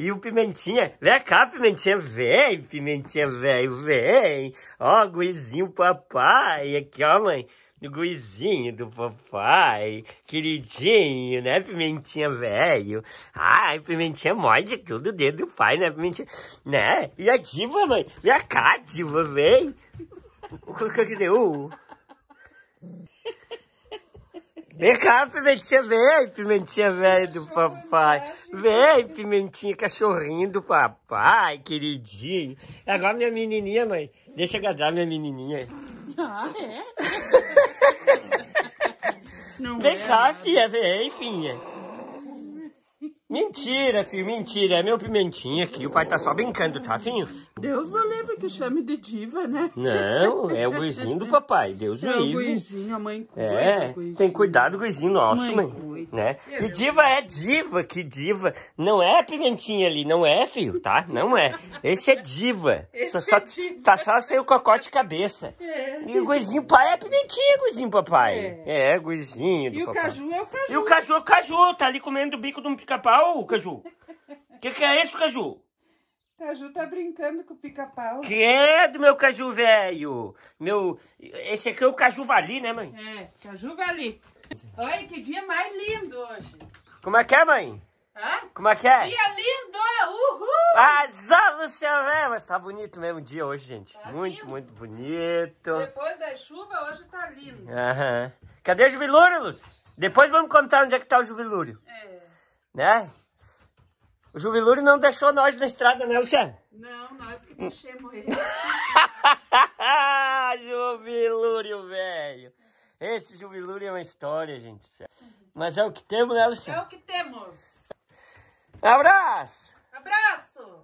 E o Pimentinha, vem cá, Pimentinha, vem, Pimentinha, velho, vem. Ó, guizinho papai, aqui, ó, mãe. O guizinho do papai, queridinho, né, Pimentinha, velho. Ai, Pimentinha morde tudo dentro do pai, né, Pimentinha? Né? E a diva, mãe? Vem cá, diva, vem. O que deu? Vem cá, pimentinha, vem, pimentinha velha do papai. Vem, pimentinha, cachorrinho do papai, queridinho. Agora minha menininha, mãe. Deixa eu agradar minha menininha. Ah, é? Não vem é, cá, filha, vem, filha. Mentira, filho, mentira. É meu pimentinho aqui. O pai tá só brincando, tá, filho? Deus o livre que chame de diva, né? Não, é o guizinho do papai. Deus é o livre. É o guizinho, a mãe cuida. É, tem cuidado do guizinho nosso, mãe. mãe. Cuida. Né? E diva é diva, que diva. Não é pimentinha ali, não é, filho, tá? Não é. Esse é diva. Esse só, é diva. Tá só sem o cocote de cabeça. É. E o guizinho pai é pimentinha, guizinho papai. É, é guizinho do e papai. E o caju é o caju. E o caju é o caju. Tá ali comendo o bico de um pica-pau, o caju. O que, que é isso, caju? Caju tá brincando com o pica-pau. É do meu caju velho! Meu. Esse aqui é o caju vali, né, mãe? É, caju vali. Olha que dia mais lindo hoje. Como é que é, mãe? Hã? Como é que é? Dia lindo! Uhul! Azar, Luciano! né? mas tá bonito mesmo o dia hoje, gente. Tá muito, lindo. muito bonito. Depois da chuva, hoje tá lindo. Aham. Cadê o jubilúrio, Luz? Depois vamos contar onde é que tá o jubilúrio. É. Né? O Juviluri não deixou nós na estrada, né, Luciano? Não, nós que deixamos ele. Juvilúrio, velho. Esse Juvilúrio é uma história, gente. Mas é o que temos, né, Luciano? É o que temos. Abraço! Abraço!